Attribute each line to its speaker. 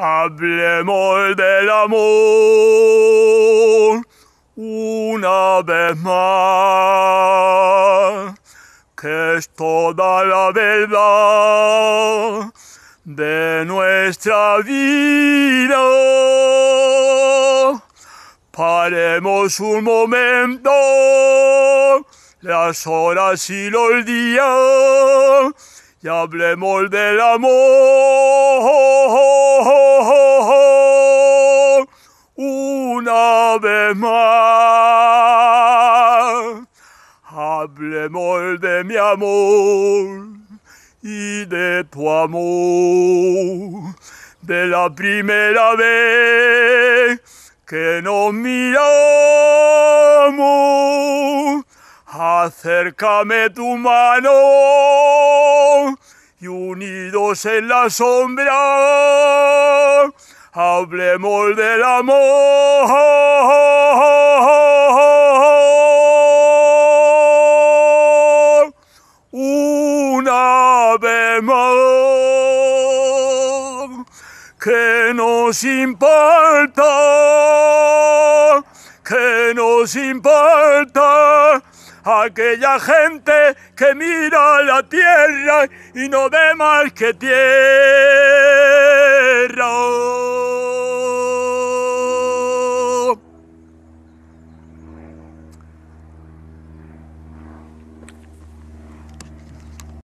Speaker 1: Hablemos del amor una vez más, que es toda la verdad de nuestra vida. Paremos un momento las horas y los días y hablemos del amor. una vez más. Hablemos de mi amor y de tu amor, de la primera vez que nos miramos. Acércame tu mano y unidos en la sombra hablemos del amor. Una vez más, que nos importa, que nos importa aquella gente que mira la tierra y no ve más que tierra.